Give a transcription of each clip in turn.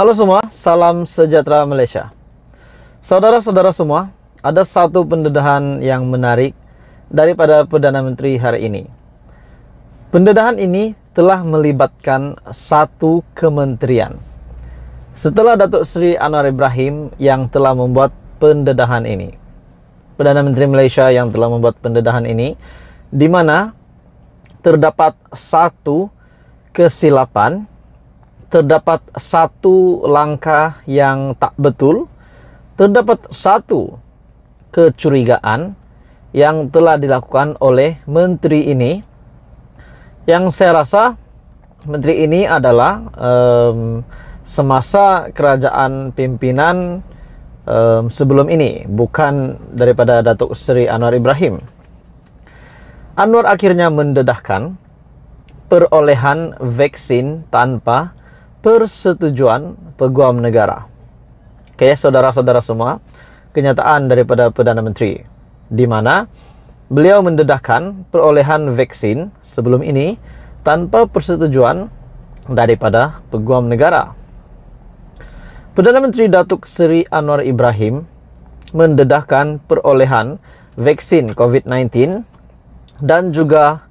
Halo semua, salam sejahtera Malaysia. Saudara-saudara semua, ada satu pendedahan yang menarik daripada Perdana Menteri hari ini. Pendedahan ini telah melibatkan satu kementerian. Setelah Datuk Seri Anwar Ibrahim yang telah membuat pendedahan ini. Perdana Menteri Malaysia yang telah membuat pendedahan ini di mana terdapat satu kesilapan terdapat satu langkah yang tak betul, terdapat satu kecurigaan yang telah dilakukan oleh menteri ini. Yang saya rasa menteri ini adalah um, semasa kerajaan pimpinan um, sebelum ini, bukan daripada Datuk Seri Anwar Ibrahim. Anwar akhirnya mendedahkan perolehan vaksin tanpa persetujuan peguam negara. Okey, saudara-saudara semua, kenyataan daripada Perdana Menteri di mana beliau mendedahkan perolehan vaksin sebelum ini tanpa persetujuan daripada peguam negara. Perdana Menteri Datuk Seri Anwar Ibrahim mendedahkan perolehan vaksin COVID-19 dan juga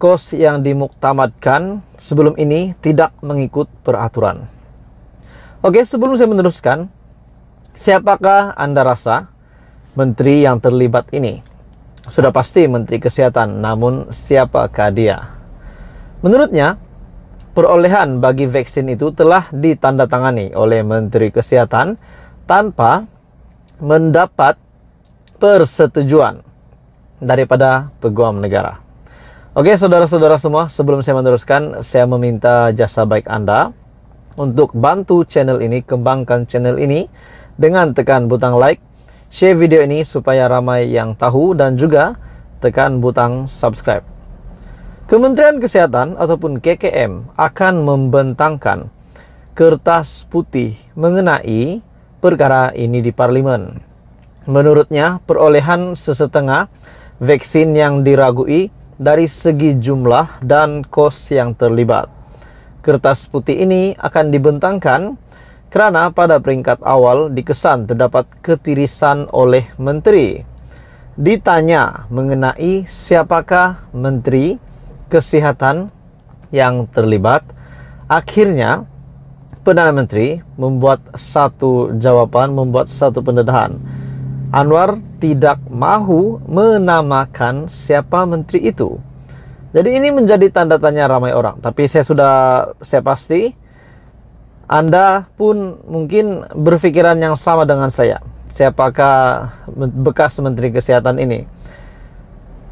kos yang dimuktamadkan sebelum ini tidak mengikut peraturan. Oke, sebelum saya meneruskan, siapakah Anda rasa menteri yang terlibat ini? Sudah pasti menteri kesehatan, namun siapakah dia? Menurutnya, perolehan bagi vaksin itu telah ditandatangani oleh menteri kesehatan tanpa mendapat persetujuan daripada peguam negara. Oke, saudara-saudara semua, sebelum saya meneruskan, saya meminta jasa baik Anda untuk bantu channel ini, kembangkan channel ini dengan tekan butang like, share video ini supaya ramai yang tahu dan juga tekan butang subscribe. Kementerian Kesehatan ataupun KKM akan membentangkan kertas putih mengenai perkara ini di parlimen. Menurutnya, perolehan sesetengah vaksin yang diragui dari segi jumlah dan kos yang terlibat. Kertas putih ini akan dibentangkan kerana pada peringkat awal dikesan terdapat ketirisan oleh menteri. Ditanya mengenai siapakah menteri kesehatan yang terlibat, akhirnya Perdana Menteri membuat satu jawaban, membuat satu pendedahan Anwar tidak mahu menamakan siapa menteri itu. Jadi ini menjadi tanda tanya ramai orang. Tapi saya sudah saya pasti Anda pun mungkin berpikiran yang sama dengan saya. Siapakah bekas menteri kesehatan ini?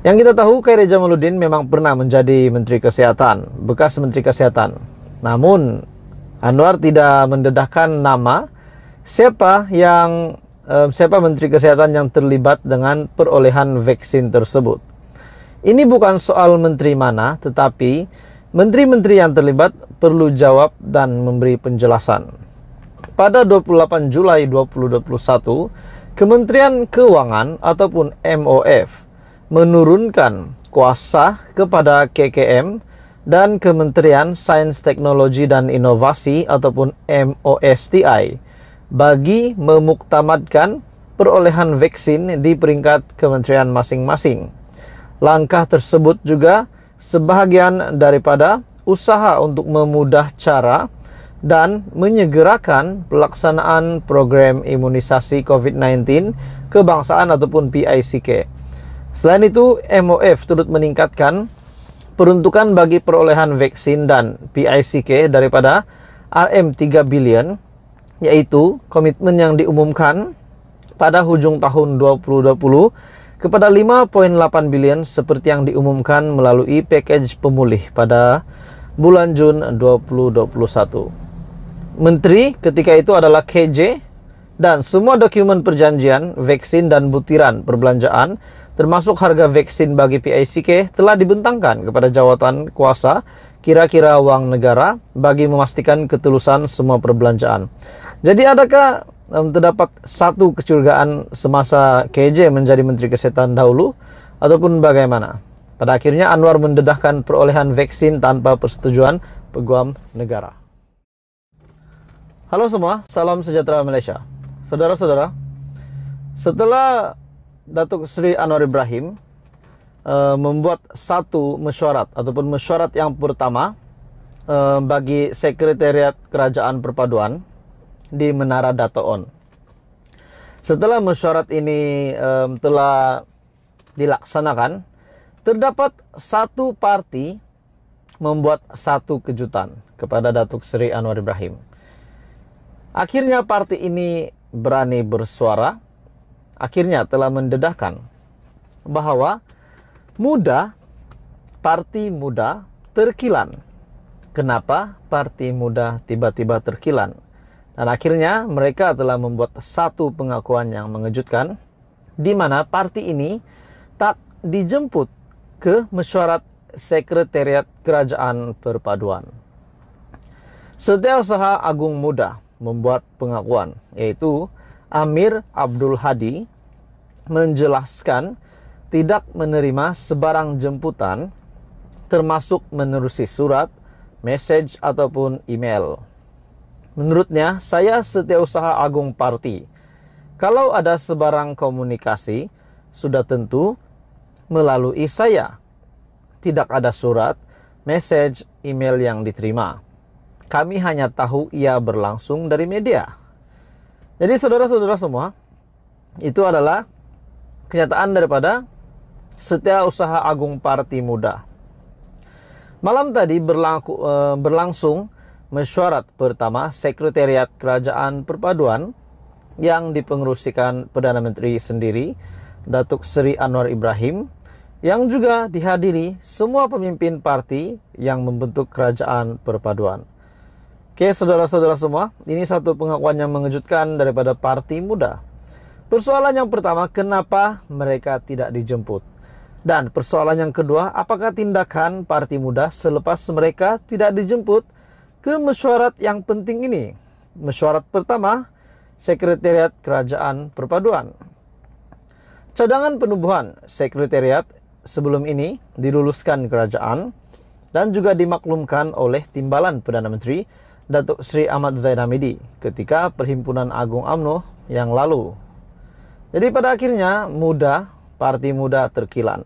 Yang kita tahu Kairi Jamaluddin memang pernah menjadi menteri kesehatan, bekas menteri kesehatan. Namun Anwar tidak mendedahkan nama siapa yang siapa Menteri Kesehatan yang terlibat dengan perolehan vaksin tersebut. Ini bukan soal menteri mana, tetapi menteri-menteri yang terlibat perlu jawab dan memberi penjelasan. Pada 28 Julai 2021, Kementerian Keuangan ataupun MOF menurunkan kuasa kepada KKM dan Kementerian Sains Teknologi dan Inovasi ataupun MOSTI bagi memuktamadkan perolehan vaksin di peringkat kementerian masing-masing. Langkah tersebut juga sebahagian daripada usaha untuk memudah cara dan menyegerakan pelaksanaan program imunisasi COVID-19 kebangsaan ataupun PICK. Selain itu, MOF turut meningkatkan peruntukan bagi perolehan vaksin dan PICK daripada RM 3 billion yaitu komitmen yang diumumkan pada hujung tahun 2020 kepada 5.8 bilion seperti yang diumumkan melalui package pemulih pada bulan Jun 2021. Menteri ketika itu adalah KJ dan semua dokumen perjanjian, vaksin dan butiran perbelanjaan termasuk harga vaksin bagi PICK telah dibentangkan kepada jawatan kuasa kira-kira uang negara bagi memastikan ketulusan semua perbelanjaan. Jadi adakah um, terdapat satu kecurigaan semasa KJ menjadi Menteri Kesehatan dahulu ataupun bagaimana? Pada akhirnya Anwar mendedahkan perolehan vaksin tanpa persetujuan peguam negara. Halo semua, salam sejahtera Malaysia. Saudara-saudara, setelah Datuk Sri Anwar Ibrahim uh, membuat satu mesyuarat ataupun mesyuarat yang pertama uh, bagi Sekretariat Kerajaan Perpaduan di Menara Datoon. Setelah mesyuarat ini um, telah dilaksanakan, terdapat satu parti membuat satu kejutan kepada Datuk Seri Anwar Ibrahim. Akhirnya parti ini berani bersuara, akhirnya telah mendedahkan bahwa muda, parti muda terkilan. Kenapa parti muda tiba-tiba terkilan? Dan akhirnya mereka telah membuat satu pengakuan yang mengejutkan di mana parti ini tak dijemput ke mesyuarat sekretariat kerajaan perpaduan. Setiausaha Agung Muda membuat pengakuan yaitu Amir Abdul Hadi menjelaskan tidak menerima sebarang jemputan termasuk menerusi surat, message ataupun email. Menurutnya, saya setiausaha agung parti. Kalau ada sebarang komunikasi, sudah tentu melalui saya. Tidak ada surat, message, email yang diterima. Kami hanya tahu ia berlangsung dari media. Jadi saudara-saudara semua, itu adalah kenyataan daripada setia usaha agung parti muda. Malam tadi berlaku, eh, berlangsung Mesyuarat pertama Sekretariat Kerajaan Perpaduan yang dipengerusikan Perdana Menteri sendiri, Datuk Seri Anwar Ibrahim, yang juga dihadiri semua pemimpin parti yang membentuk kerajaan perpaduan. Oke, saudara-saudara semua, ini satu pengakuan yang mengejutkan daripada parti muda. Persoalan yang pertama, kenapa mereka tidak dijemput? Dan persoalan yang kedua, apakah tindakan parti muda selepas mereka tidak dijemput ke mesyuarat yang penting ini. Mesyuarat pertama, Sekretariat Kerajaan Perpaduan. Cadangan penubuhan Sekretariat sebelum ini diluluskan kerajaan dan juga dimaklumkan oleh Timbalan Perdana Menteri Datuk Sri Ahmad Zaid Hamidi ketika Perhimpunan Agung AMNO yang lalu. Jadi pada akhirnya muda, parti muda terkilan.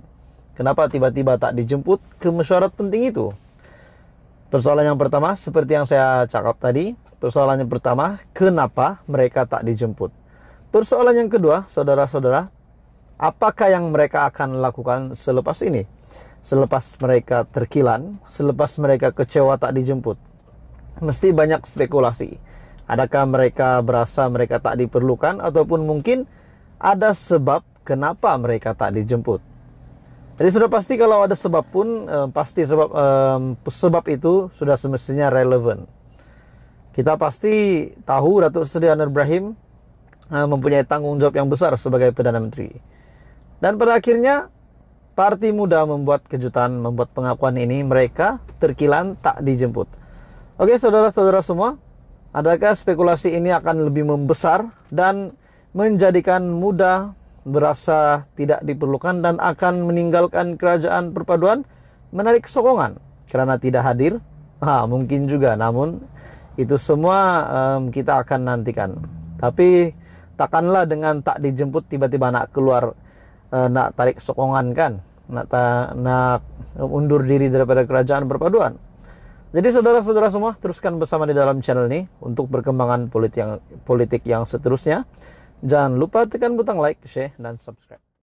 Kenapa tiba-tiba tak dijemput ke mesyuarat penting itu? Persoalan yang pertama, seperti yang saya cakap tadi, persoalan yang pertama, kenapa mereka tak dijemput? Persoalan yang kedua, saudara-saudara, apakah yang mereka akan lakukan selepas ini? Selepas mereka terkilan, selepas mereka kecewa tak dijemput. Mesti banyak spekulasi. Adakah mereka berasa mereka tak diperlukan ataupun mungkin ada sebab kenapa mereka tak dijemput? Jadi sudah pasti kalau ada sebab pun eh, pasti sebab eh, sebab itu sudah semestinya relevan. Kita pasti tahu ratu Sri Anwar Ibrahim eh, mempunyai tanggung jawab yang besar sebagai perdana menteri. Dan pada akhirnya Parti Muda membuat kejutan, membuat pengakuan ini mereka terkilan tak dijemput. Oke, saudara-saudara semua, adakah spekulasi ini akan lebih membesar dan menjadikan muda berasa tidak diperlukan dan akan meninggalkan kerajaan perpaduan menarik sokongan karena tidak hadir ha, mungkin juga namun itu semua um, kita akan nantikan tapi takkanlah dengan tak dijemput tiba-tiba nak keluar uh, nak tarik sokongan kan nak ta, nak undur diri daripada kerajaan perpaduan jadi saudara-saudara semua teruskan bersama di dalam channel ini untuk perkembangan politik yang politik yang seterusnya Jangan lupa tekan butang like, share, dan subscribe.